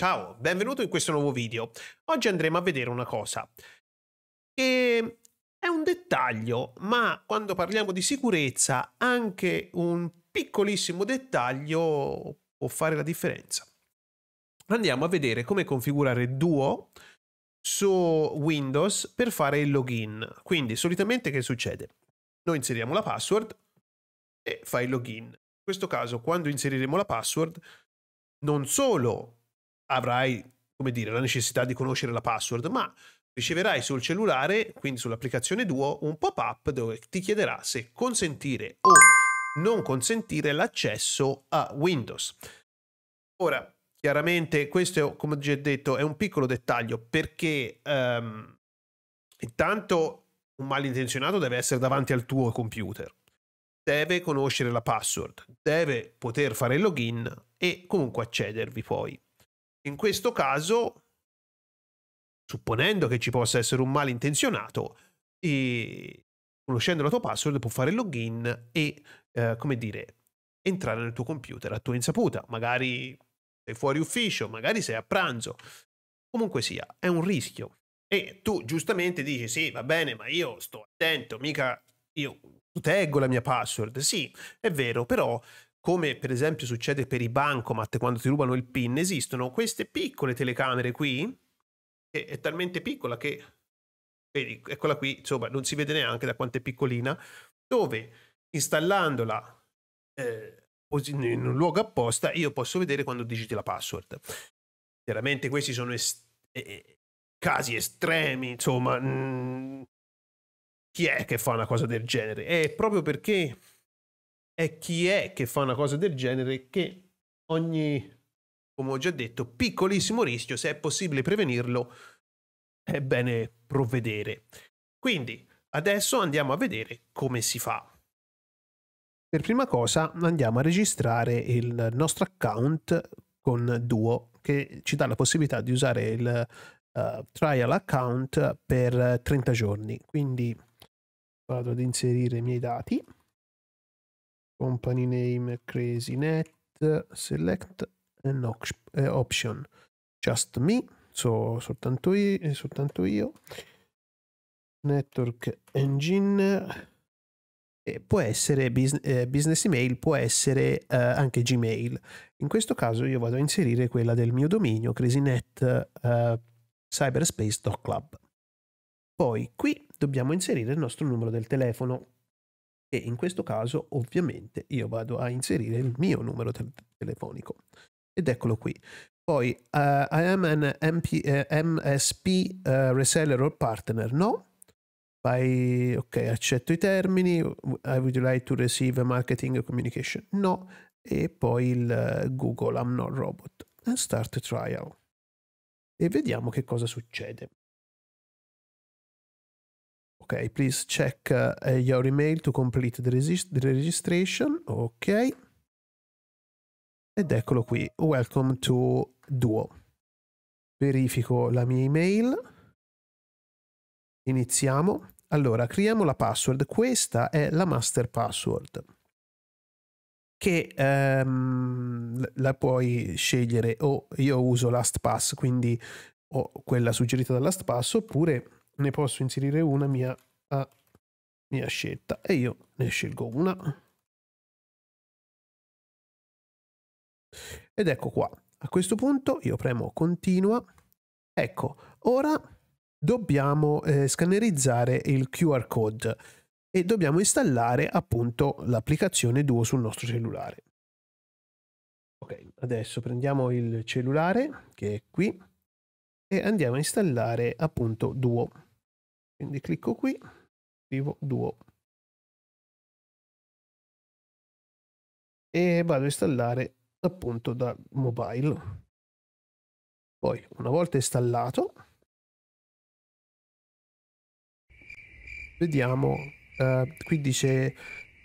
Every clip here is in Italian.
Ciao, benvenuto in questo nuovo video. Oggi andremo a vedere una cosa che è un dettaglio, ma quando parliamo di sicurezza anche un piccolissimo dettaglio può fare la differenza. Andiamo a vedere come configurare Duo su Windows per fare il login. Quindi solitamente che succede? Noi inseriamo la password e fai il login. In questo caso quando inseriremo la password non solo avrai, come dire, la necessità di conoscere la password, ma riceverai sul cellulare, quindi sull'applicazione Duo, un pop-up dove ti chiederà se consentire o non consentire l'accesso a Windows. Ora, chiaramente questo, come già detto, è un piccolo dettaglio perché um, intanto un malintenzionato deve essere davanti al tuo computer, deve conoscere la password, deve poter fare il login e comunque accedervi poi. In questo caso, supponendo che ci possa essere un malintenzionato, e conoscendo la tua password può fare il login e, eh, come dire, entrare nel tuo computer a tua insaputa. Magari sei fuori ufficio, magari sei a pranzo. Comunque sia, è un rischio. E tu giustamente dici, sì, va bene, ma io sto attento, mica io proteggo la mia password. Sì, è vero, però come per esempio succede per i bancomat quando ti rubano il PIN, esistono queste piccole telecamere qui, che è talmente piccola che, vedi, eccola qui, insomma, non si vede neanche da quanto è piccolina, dove installandola eh, in un luogo apposta io posso vedere quando digiti la password. Chiaramente questi sono est- eh, eh, casi estremi, insomma, mh, mm, chi è che fa una cosa del genere? È proprio perché è chi è che fa una cosa del genere che ogni, come ho già detto, piccolissimo rischio, se è possibile prevenirlo, è bene provvedere. Quindi adesso andiamo a vedere come si fa. Per prima cosa andiamo a registrare il nostro account con Duo che ci dà la possibilità di usare il uh, trial account per 30 giorni. Quindi vado ad inserire i miei dati company name crazynet select an eh, option just me so soltanto io, eh, soltanto io network engine e può essere business, eh, business email può essere eh, anche gmail in questo caso io vado a inserire quella del mio dominio crazynet eh, cyberspace.club poi qui dobbiamo inserire il nostro numero del telefono e in questo caso ovviamente io vado a inserire il mio numero te- telefonico ed eccolo qui. Poi uh, I am an MP, uh, eh, MSP uh, eh, reseller or partner, no? By, ok, accetto i termini, I would like to receive a marketing communication, no? E poi il Google I'm not robot, and start trial. E vediamo che cosa succede ok, please check uh, your email to complete the, resist- the registration, ok. Ed eccolo qui, welcome to Duo. Verifico la mia email. Iniziamo. Allora, creiamo la password. Questa è la master password che um, la puoi scegliere o io uso LastPass, quindi ho quella suggerita da LastPass, oppure ne posso inserire una mia, a mia scelta e io ne scelgo una. Ed ecco qua, a questo punto io premo continua. Ecco, ora dobbiamo eh, scannerizzare il QR code e dobbiamo installare appunto l'applicazione Duo sul nostro cellulare. Ok, adesso prendiamo il cellulare che è qui e andiamo a installare appunto Duo. Quindi clicco qui, scrivo Duo. E vado a installare appunto da mobile. Poi una volta installato, vediamo, eh, qui dice,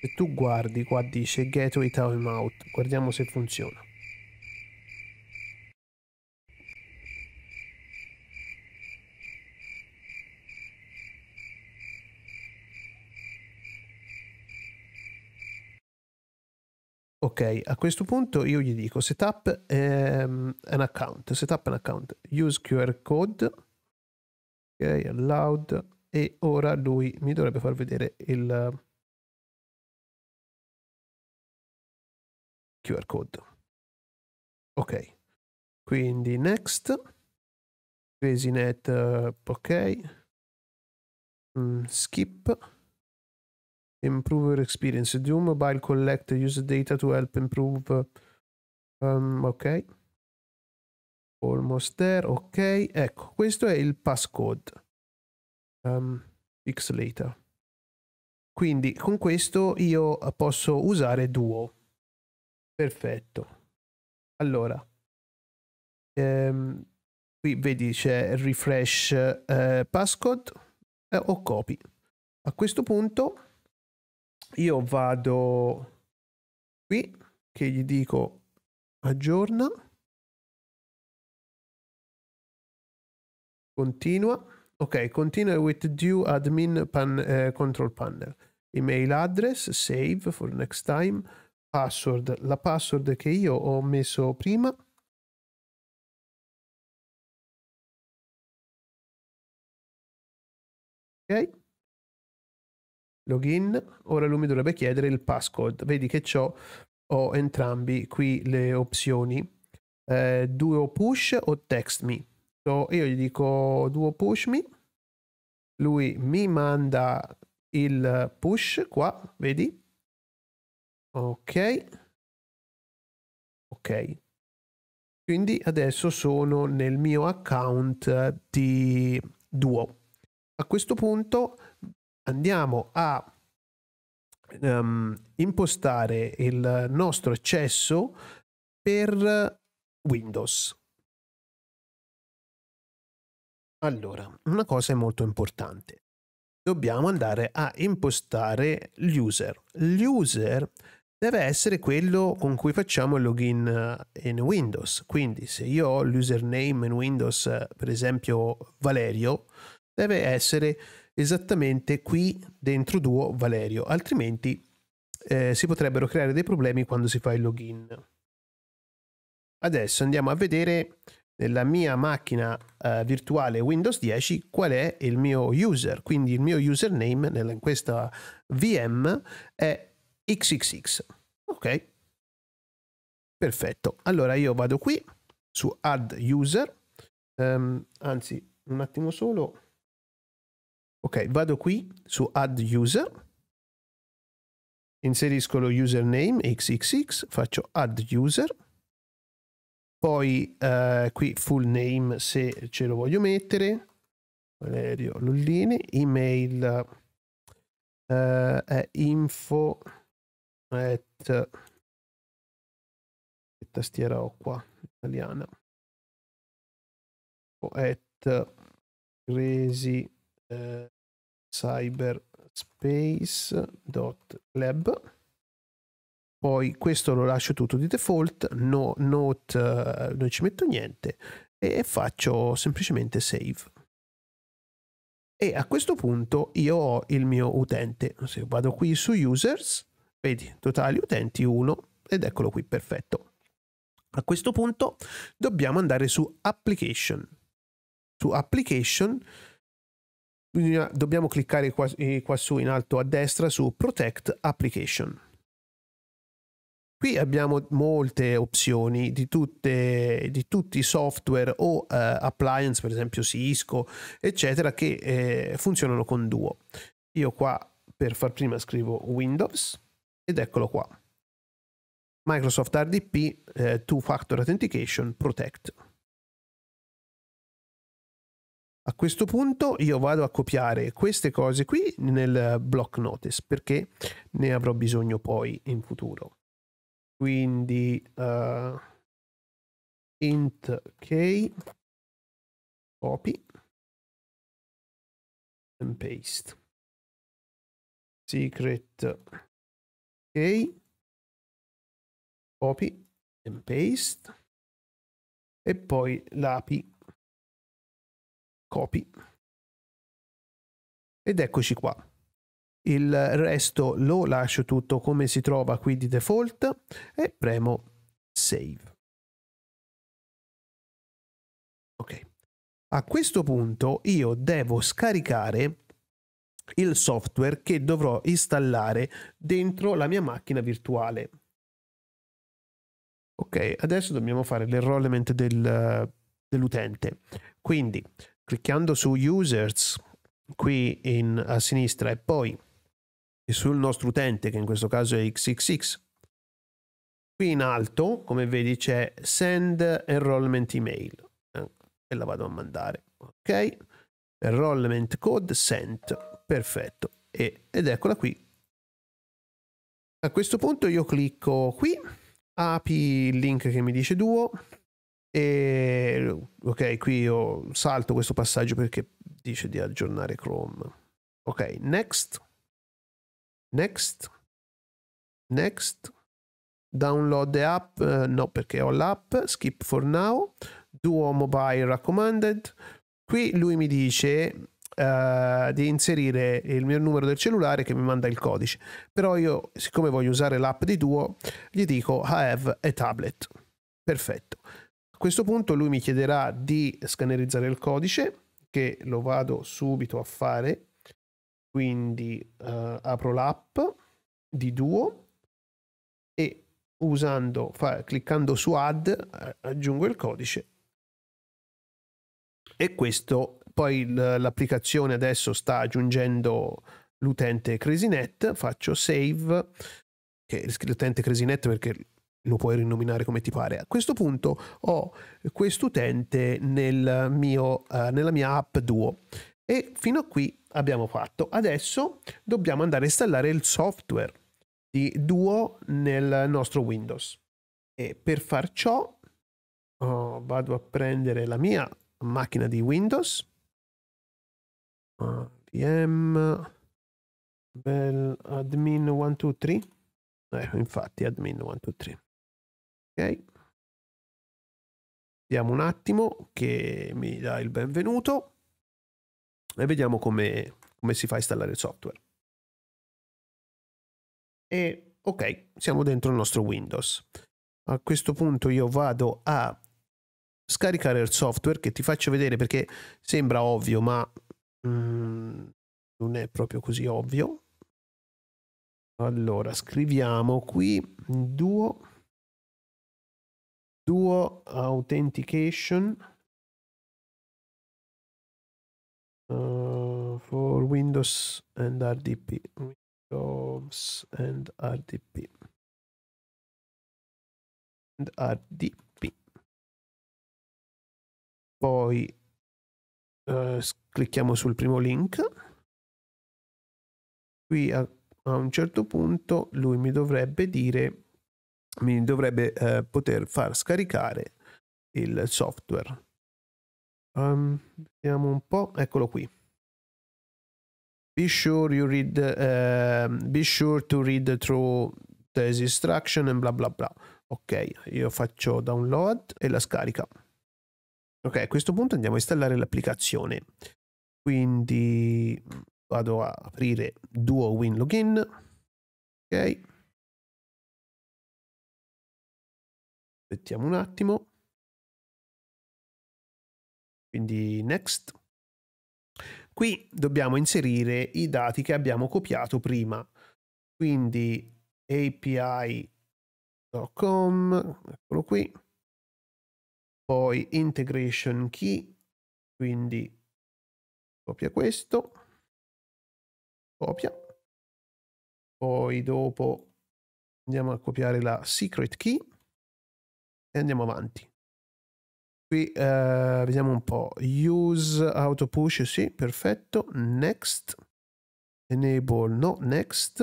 se tu guardi qua dice Gateway Timeout, guardiamo se funziona. Ok, a questo punto io gli dico setup um, an account, setup an account, use QR code, ok, allowed, e ora lui mi dovrebbe far vedere il QR code. Ok, quindi next, crazynet, eh, ok, mm, skip, improve your experience. Do mobile collect user data to help improve? Um, ok. Almost there, ok. Ecco, questo è il passcode. Um, pixelator. Quindi con questo io posso usare Duo. Perfetto. Allora, ehm, qui vedi c'è refresh eh, passcode eh, o copy. A questo punto io vado qui che gli dico aggiorna, continua, ok, continua with due admin pan, eh, control panel, email address, save for next time, password, la password che io ho messo prima. Ok login, ora lui mi dovrebbe chiedere il passcode, vedi che ho, ho entrambi qui le opzioni, eh, duo push o text me, so io gli dico duo push me, lui mi manda il push qua, vedi? Ok, ok, quindi adesso sono nel mio account di Duo. A questo punto andiamo a um, impostare il nostro accesso per Windows. Allora, una cosa è molto importante. Dobbiamo andare a impostare l'user. L'user deve essere quello con cui facciamo il login in Windows. Quindi se io ho l'username in Windows, per esempio Valerio, deve essere esattamente qui dentro Duo Valerio, altrimenti eh, si potrebbero creare dei problemi quando si fa il login. Adesso andiamo a vedere nella mia macchina eh, virtuale Windows 10 qual è il mio user, quindi il mio username nella, in questa VM è xxx. Ok? Perfetto. Allora io vado qui su add user, um, anzi un attimo solo Ok, vado qui su Add User, inserisco lo username xxx, faccio Add User, poi eh, qui full name se ce lo voglio mettere, Valerio Lullini, email eh, è info at che tastiera ho qua italiana at crazy eh, cyberspace.lab poi questo lo lascio tutto di default no, note uh, non ci metto niente e faccio semplicemente save e a questo punto io ho il mio utente se vado qui su users vedi totali utenti 1 ed eccolo qui perfetto a questo punto dobbiamo andare su application su application dobbiamo cliccare qua, eh, qua su in alto a destra su Protect Application. Qui abbiamo molte opzioni di, tutte, di tutti i software o uh, appliance, per esempio Cisco, eccetera, che eh, funzionano con Duo. Io qua per far prima scrivo Windows ed eccolo qua. Microsoft RDP, eh, Two Factor Authentication, Protect. A questo punto io vado a copiare queste cose qui nel block notice perché ne avrò bisogno poi in futuro. Quindi uh, int k copy and paste secret k copy and paste e poi l'api copy ed eccoci qua il resto lo lascio tutto come si trova qui di default e premo save ok a questo punto io devo scaricare il software che dovrò installare dentro la mia macchina virtuale ok adesso dobbiamo fare l'enrollment del, dell'utente quindi cliccando su users qui in, a sinistra e poi sul nostro utente che in questo caso è XXX qui in alto come vedi c'è send enrollment email eh, e la vado a mandare ok enrollment code sent perfetto e, ed eccola qui a questo punto io clicco qui apri il link che mi dice duo e, ok, qui io salto questo passaggio perché dice di aggiornare Chrome. Ok, next, next, next, download the app, uh, no perché ho l'app, skip for now, duo mobile recommended. Qui lui mi dice Uh, di inserire il mio numero del cellulare che mi manda il codice. Però io, siccome voglio usare l'app di Duo, gli dico I have a tablet. Perfetto questo punto lui mi chiederà di scannerizzare il codice, che lo vado subito a fare. Quindi eh, apro l'app di Duo e usando, fa, cliccando su Add eh, aggiungo il codice. E questo poi l'applicazione adesso sta aggiungendo l'utente CrazyNet, faccio save, che l'utente CrazyNet perché lo puoi rinominare come ti pare. A questo punto ho quest'utente nel mio, uh, nella mia app Duo e fino a qui abbiamo fatto. Adesso dobbiamo andare a installare il software di Duo nel nostro Windows e per far ciò oh, vado a prendere la mia macchina di Windows uh, VM bel admin 123 eh, infatti admin 123 Ok. Vediamo un attimo che mi dà il benvenuto e vediamo come, come si fa a installare il software. E ok, siamo dentro il nostro Windows. A questo punto io vado a scaricare il software che ti faccio vedere perché sembra ovvio ma mm, non è proprio così ovvio allora scriviamo qui duo duo authentication uh, for Windows and RDP. Windows and RDP. And RDP. Poi uh, clicchiamo sul primo link. Qui a, a un certo punto lui mi dovrebbe dire mi dovrebbe eh, poter far scaricare il software. Um, vediamo un po', eccolo qui. Be sure you read, uh, be sure to read through this instruction and bla bla bla. Ok, io faccio download e la scarica. Ok, a questo punto andiamo a installare l'applicazione. Quindi vado a aprire Duo Win Login. Ok. aspettiamo un attimo quindi next qui dobbiamo inserire i dati che abbiamo copiato prima quindi api.com eccolo qui poi integration key quindi copia questo copia poi dopo andiamo a copiare la secret key e andiamo avanti. Qui eh, vediamo un po'. Use auto push, sì, perfetto. Next. Enable, no, next.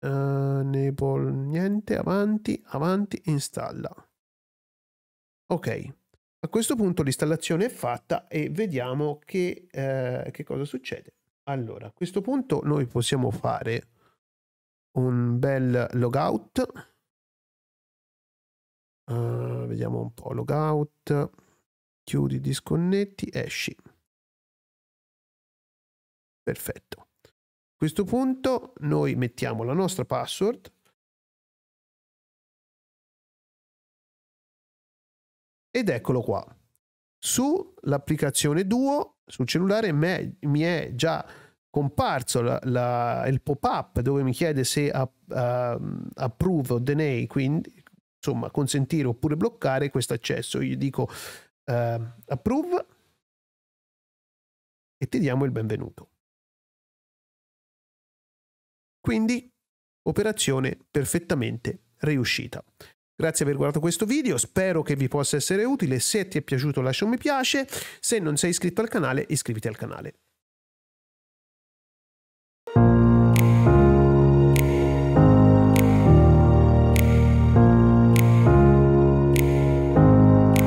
Uh, enable, niente, avanti, avanti, installa. Ok. A questo punto l'installazione è fatta e vediamo che, eh, che cosa succede. Allora, a questo punto noi possiamo fare un bel logout Uh, vediamo un po', logout, chiudi, disconnetti, esci. Perfetto. A questo punto noi mettiamo la nostra password ed eccolo qua. Sull'applicazione Duo sul cellulare me, mi è già comparso la, la, il pop-up dove mi chiede se app, uh, approve o deny, quindi, insomma, consentire oppure bloccare questo accesso. Io dico eh, approve e ti diamo il benvenuto. Quindi operazione perfettamente riuscita. Grazie per aver guardato questo video, spero che vi possa essere utile, se ti è piaciuto lascia un mi piace, se non sei iscritto al canale iscriviti al canale.